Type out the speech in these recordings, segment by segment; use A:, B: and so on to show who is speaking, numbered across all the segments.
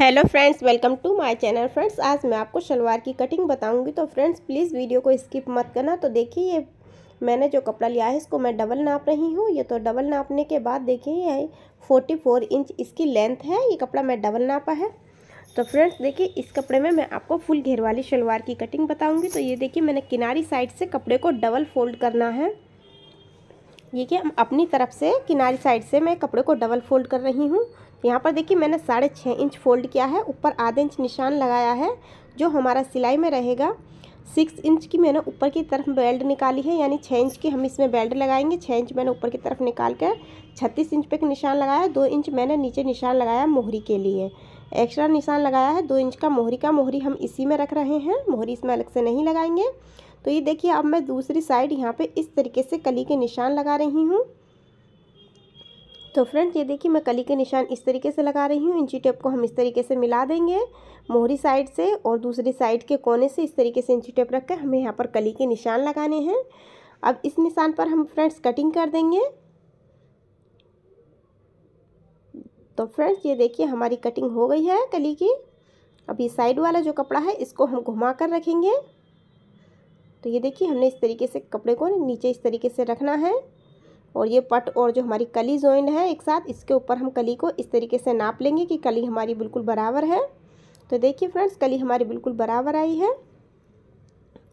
A: hello friends welcome to my channel friends आज मैं आपको शलवार की कटिंग बताऊंगी तो फ्रेंड्स प्लीज़ वीडियो को स्किप मत करना तो देखिए ये मैंने जो कपड़ा लिया है इसको मैं डबल नाप रही हूँ ये तो डबल नापने के बाद देखिए ये फोर्टी फोर इंच इसकी लेंथ है ये कपड़ा मैं डबल नापा है तो फ्रेंड्स देखिए इस कपड़े में मैं आपको फुल घेर वाली शलवार की कटिंग बताऊँगी तो ये देखिए मैंने किनारी साइड से कपड़े को डबल फोल्ड करना है ये कि हम अपनी तरफ से किनारी साइड से मैं कपड़े को डबल फोल्ड कर रही हूँ यहाँ पर देखिए मैंने साढ़े छः इंच फोल्ड किया है ऊपर आधे इंच निशान लगाया है जो हमारा सिलाई में रहेगा सिक्स इंच की मैंने ऊपर की तरफ बेल्ट निकाली है यानी छः इंच की हम इसमें बेल्ट लगाएंगे छः इंच मैंने ऊपर की तरफ निकाल कर छत्तीस इंच पे निशान लगाया दो इंच मैंने नीचे निशान लगाया मोहरी के लिए एक्स्ट्रा निशान लगाया है दो इंच का मोहरी का मोहरी हम इसी में रख रहे हैं मोहरी इसमें अलग से नहीं लगाएंगे तो ये देखिए अब मैं दूसरी साइड यहाँ पर इस तरीके से कली के निशान लगा रही हूँ तो फ्रेंड्स ये देखिए मैं कली के निशान इस तरीके से लगा रही हूँ इंची टेप को हम इस तरीके से मिला देंगे मोहरी साइड से और दूसरी साइड के कोने से इस तरीके से इंची टेप रख कर हमें यहाँ पर कली के निशान लगाने हैं अब इस निशान पर हम फ्रेंड्स कटिंग कर देंगे तो फ्रेंड्स ये देखिए हमारी कटिंग हो गई है कली की अब ये साइड वाला जो कपड़ा है इसको हम घुमा कर रखेंगे तो ये देखिए हमने इस तरीके से कपड़े को नीचे इस तरीके से रखना है और ये पट और जो हमारी कली जॉइन है एक साथ इसके ऊपर हम कली को इस तरीके से नाप लेंगे कि कली हमारी बिल्कुल बराबर है तो देखिए फ्रेंड्स कली हमारी बिल्कुल बराबर आई है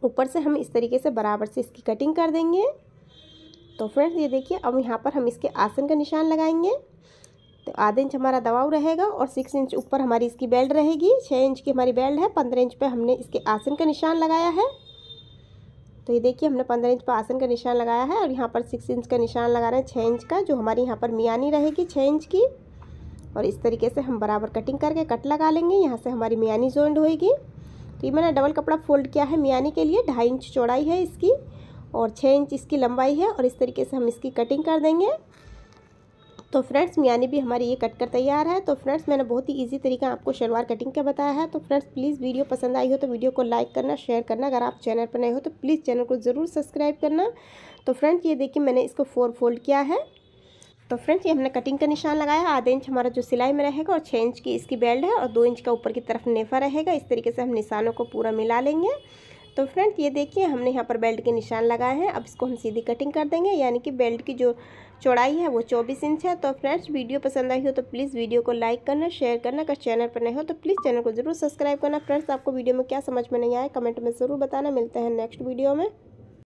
A: ऊपर से हम इस तरीके से बराबर से इसकी कटिंग कर देंगे तो फ्रेंड्स ये देखिए अब यहाँ पर हम इसके आसन का निशान लगाएंगे तो आधा इंच हमारा दबाव रहेगा और सिक्स इंच ऊपर हमारी इसकी बेल्ट रहेगी छः इंच की हमारी बेल्ट है पंद्रह इंच पे हमने इसके आसन का निशान लगाया है तो ये देखिए हमने पंद्रह इंच पर आसन का निशान लगाया है और यहाँ पर सिक्स इंच का निशान लगा रहे हैं छः इंच का जो हमारी यहाँ पर मियानी रहेगी छः इंच की और इस तरीके से हम बराबर कटिंग करके कट लगा लेंगे यहाँ से हमारी मियानी जॉइंट होएगी तो ये मैंने डबल कपड़ा फोल्ड किया है मियानी के लिए ढाई इंच चौड़ाई है इसकी और छः इंच इसकी लंबाई है और इस तरीके से हम इसकी कटिंग कर देंगे तो फ्रेंड्स मियानी भी हमारी ये कट कर तैयार है तो फ्रेंड्स मैंने बहुत ही ईजी तरीका आपको शलवार कटिंग का बताया है तो फ्रेंड्स प्लीज़ वीडियो पसंद आई हो तो वीडियो को लाइक करना शेयर करना अगर आप चैनल पर नए हो तो प्लीज़ चैनल को ज़रूर सब्सक्राइब करना तो फ्रेंड्स ये देखिए मैंने इसको फोर फोल्ड किया है तो फ्रेंड्स ये हमने कटिंग का निशान लगाया आधा इंच हमारा जो सिलाई में रहेगा और छः इंच की इसकी बेल्ट है और दो इंच का ऊपर की तरफ नेफा रहेगा इस तरीके से हम निशानों को पूरा मिला लेंगे तो फ्रेंड ये देखिए हमने यहाँ पर बेल्ट के निशान लगाए हैं अब इसको हम सीधी कटिंग कर देंगे यानी कि बेल्ट की जो चौड़ाई है वो चौबीस इंच है तो फ्रेंड्स वीडियो पसंद आई हो तो प्लीज़ वीडियो को लाइक करना शेयर करना अगर चैनल पर नहीं हो तो प्लीज़ चैनल को ज़रूर सब्सक्राइब करना फ्रेंड्स आपको वीडियो में क्या समझ में नहीं आया कमेंट में ज़रूर बताना मिलते हैं नेक्स्ट वीडियो में